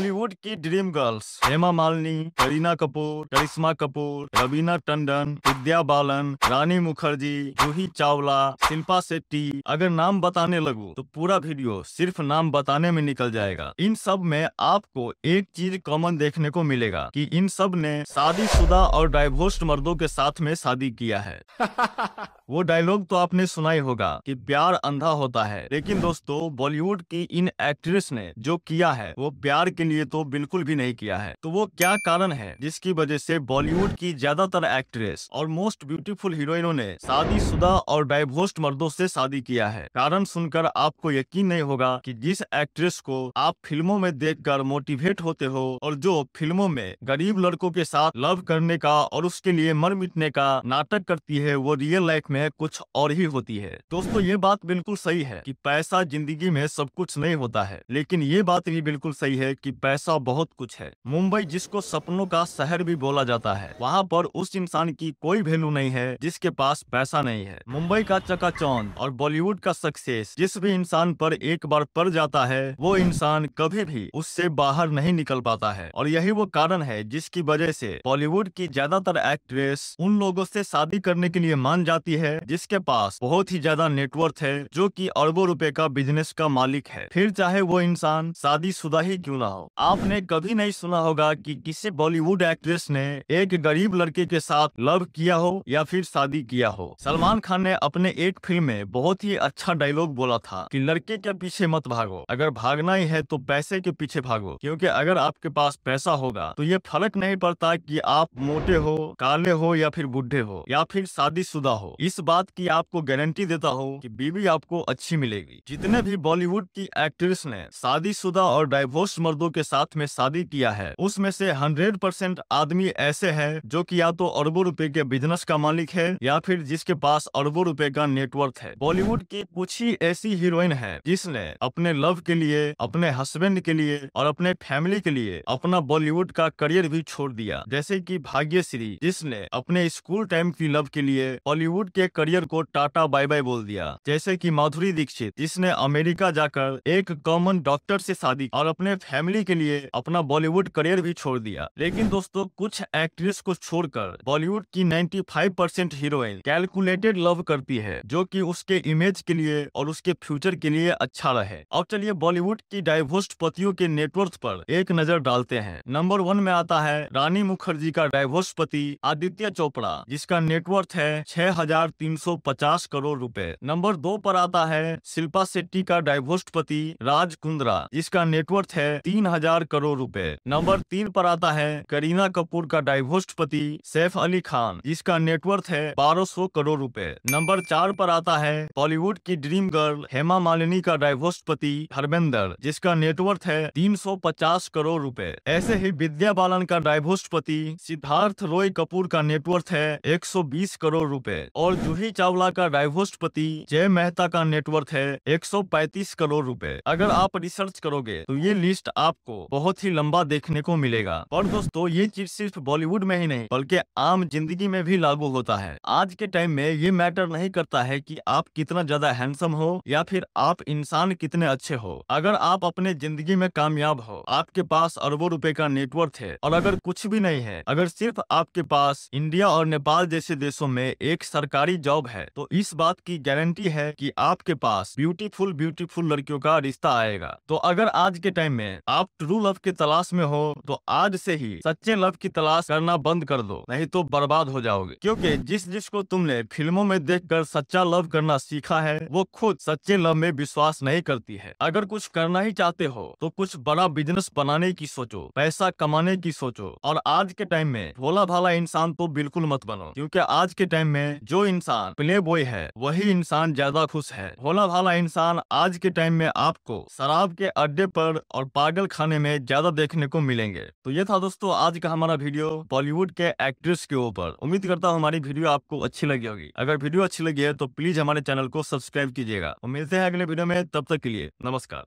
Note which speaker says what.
Speaker 1: बॉलीवुड की dream girls Hema Malini Kareena Kapoor Karisma Kapoor Raveena Tandon Vidya Balan Rani Mukerji Ruhi Chawla Shilpa Shetty अगर नाम बताने लगू तो पूरा वीडियो सिर्फ नाम बताने में निकल जाएगा इन सब में आपको एक चीज कॉमन देखने को मिलेगा कि इन सब ने शुदा और डाइवोर्स्ड मर्दों के साथ में शादी किया है वो डायलॉग तो आपने सुना ही होगा कि प्यार अंधा होता है लेकिन दोस्तों बॉलीवुड की इन एक्ट्रेस ने जो किया है वो प्यार के लिए ये तो बिल्कुल भी नहीं किया है तो वो क्या कारण है जिसकी वजह से बॉलीवुड की ज्यादातर एक्ट्रेस और मोस्ट ब्यूटीफुल हीरोइनों ने शुदा और डाइवोर्स्ड मर्दों से शादी किया है कारण सुनकर आपको यकीन नहीं होगा कि जिस एक्ट्रेस को आप फिल्मों में देखकर मोटिवेट होते हो और जो फिल्मों में गरीब लड़कों के साथ लव करने का और उसके लिए मर मिटने का नाटक करती है वो रियल लाइफ में कुछ और ही होती है दोस्तों ये बात बिल्कुल सही है की पैसा जिंदगी में सब कुछ नहीं होता है लेकिन ये बात भी बिल्कुल सही है कि पैसा बहुत कुछ है मुंबई जिसको सपनों का शहर भी बोला जाता है वहाँ पर उस इंसान की कोई वैल्यू नहीं है जिसके पास पैसा नहीं है मुंबई का चकाचौंध और बॉलीवुड का सक्सेस जिस भी इंसान पर एक बार पड़ जाता है वो इंसान कभी भी उससे बाहर नहीं निकल पाता है और यही वो कारण है जिसकी वजह से बॉलीवुड की ज्यादातर एक्ट्रेस उन लोगों से शादी करने के लिए मान जाती है जिसके पास बहुत ही ज्यादा नेटवर्थ है जो कि अरबों रुपए का बिजनेस का मालिक है फिर चाहे वो इंसान शादी शुदा ही क्यों ना हो हो आपने कभी नहीं सुना होगा कि किसी बॉलीवुड एक्ट्रेस ने एक गरीब लड़के के साथ लव किया हो या फिर शादी किया हो सलमान खान ने अपने एक फिल्म में बहुत ही अच्छा डायलॉग बोला था कि लड़के के पीछे मत भागो अगर भागना ही है तो पैसे के पीछे भागो क्योंकि अगर आपके पास पैसा होगा तो ये फर्क नहीं पड़ता कि आप मोटे हो काले हो या फिर बुढ़े हो या फिर शुदा हो इस बात की आपको गारंटी देता हो कि बीवी आपको अच्छी मिलेगी जितने भी बॉलीवुड की एक्ट्रेस ने शुदा और डाइवोर्स मर्दों लोगों के साथ में शादी किया है उसमें से हंड्रेड परसेंट आदमी ऐसे है जो की या तो अरबों रूपए के बिजनेस का मालिक है या फिर जिसके पास अरबों रूपए का नेटवर्क है बॉलीवुड की कुछ ही ऐसी हीरोइन है जिसने अपने लव के लिए अपने हस्बैंड के लिए और अपने फैमिली के लिए अपना बॉलीवुड का करियर भी छोड़ दिया जैसे की भाग्यश्री जिसने अपने स्कूल टाइम की लव के लिए बॉलीवुड के करियर को टाटा बाय बाय बोल दिया जैसे की माधुरी दीक्षित जिसने अमेरिका जाकर एक कॉमन डॉक्टर से शादी और अपने फैमिली नौकरी के लिए अपना बॉलीवुड करियर भी छोड़ दिया लेकिन दोस्तों कुछ एक्ट्रेस को छोड़कर बॉलीवुड की 95 परसेंट हीरोइन कैलकुलेटेड लव करती है जो कि उसके इमेज के लिए और उसके फ्यूचर के लिए अच्छा रहे अब चलिए बॉलीवुड की डाइवोर्स्ड पतियों के नेटवर्क पर एक नजर डालते हैं नंबर वन में आता है रानी मुखर्जी का डाइवोर्स पति आदित्य चोपड़ा जिसका नेटवर्थ है छह करोड़ रूपए नंबर दो पर आता है शिल्पा शेट्टी का डाइवोर्स पति राज कुंद्रा जिसका नेटवर्थ है तीन हजार करोड़ रुपए। नंबर तीन पर आता है करीना कपूर का डाइवोर्स्ड पति सैफ अली खान इसका नेटवर्थ है 1200 करोड़ रुपए। नंबर चार पर आता है बॉलीवुड की ड्रीम गर्ल हेमा मालिनी का डाइवोर्स्ड पति हरमेंदर जिसका नेटवर्थ है 350 करोड़ रुपए। ऐसे ही विद्या बालन का डाइवोर्स्ड पति सिद्धार्थ रॉय कपूर का नेटवर्थ है बीस करोड़ रुपए और जूही चावला का डाइवोर्स्ड पति जय मेहता का नेटवर्थ है 135 करोड़ रुपए अगर आप रिसर्च करोगे तो ये लिस्ट आप आपको बहुत ही लंबा देखने को मिलेगा और दोस्तों ये चीज सिर्फ बॉलीवुड में ही नहीं बल्कि आम जिंदगी में भी लागू होता है आज के टाइम में ये मैटर नहीं करता है कि आप कितना ज्यादा हैंडसम हो या फिर आप इंसान कितने अच्छे हो अगर आप अपने जिंदगी में कामयाब हो आपके पास अरबों रुपए का नेटवर्क है और अगर कुछ भी नहीं है अगर सिर्फ आपके पास इंडिया और नेपाल जैसे देशों में एक सरकारी जॉब है तो इस बात की गारंटी है की आपके पास ब्यूटीफुल ब्यूटीफुल लड़कियों का रिश्ता आएगा तो अगर आज के टाइम में आप ट्रू लव की तलाश में हो तो आज से ही सच्चे लव की तलाश करना बंद कर दो नहीं तो बर्बाद हो जाओगे क्योंकि जिस जिसको तुमने फिल्मों में देखकर सच्चा लव करना सीखा है वो खुद सच्चे लव में विश्वास नहीं करती है अगर कुछ करना ही चाहते हो तो कुछ बड़ा बिजनेस बनाने की सोचो पैसा कमाने की सोचो और आज के टाइम में भोला भाला इंसान तो बिल्कुल मत बनो क्योंकि आज के टाइम में जो इंसान प्ले बॉय है वही इंसान ज्यादा खुश है भोला भाला इंसान आज के टाइम में आपको शराब के अड्डे पर और पागल खाने में ज्यादा देखने को मिलेंगे तो ये था दोस्तों आज का हमारा वीडियो बॉलीवुड के एक्ट्रेस के ऊपर उम्मीद करता हूँ हमारी वीडियो आपको अच्छी लगी होगी अगर वीडियो अच्छी लगी है तो प्लीज हमारे चैनल को सब्सक्राइब कीजिएगा और मिलते हैं अगले वीडियो में तब तक के लिए नमस्कार